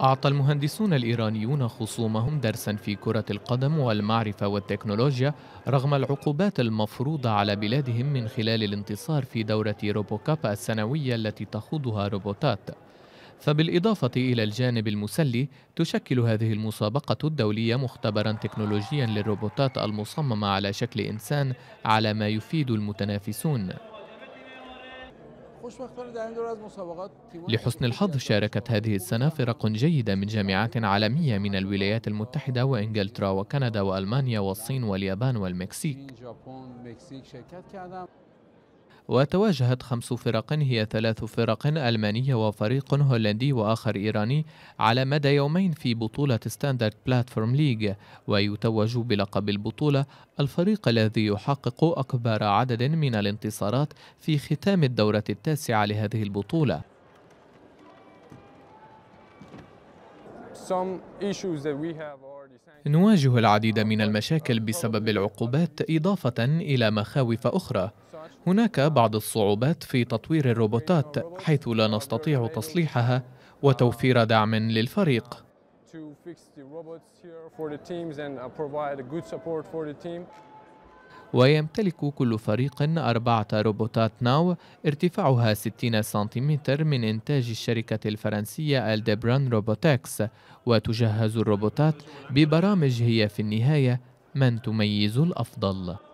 أعطى المهندسون الإيرانيون خصومهم درسا في كرة القدم والمعرفة والتكنولوجيا رغم العقوبات المفروضة على بلادهم من خلال الانتصار في دورة روبوكاب السنوية التي تخوضها روبوتات فبالإضافة إلى الجانب المسلي تشكل هذه المسابقة الدولية مختبرا تكنولوجيا للروبوتات المصممة على شكل إنسان على ما يفيد المتنافسون لحسن الحظ شاركت هذه السنة فرق جيدة من جامعات عالمية من الولايات المتحدة وإنجلترا وكندا وألمانيا والصين واليابان والمكسيك وتواجهت خمس فرق هي ثلاث فرق ألمانية وفريق هولندي وآخر إيراني على مدى يومين في بطولة ستاندرد بلاتفورم ليج ويتوج بلقب البطولة الفريق الذي يحقق أكبر عدد من الانتصارات في ختام الدورة التاسعة لهذه البطولة Some issues that we have نواجه العديد من المشاكل بسبب العقوبات إضافة إلى مخاوف أخرى هناك بعض الصعوبات في تطوير الروبوتات حيث لا نستطيع تصليحها وتوفير دعم للفريق ويمتلك كل فريق أربعة روبوتات ناو ارتفاعها 60 سنتيمتر من إنتاج الشركة الفرنسية ألدبران روبوتكس وتجهز الروبوتات ببرامج هي في النهاية من تميز الأفضل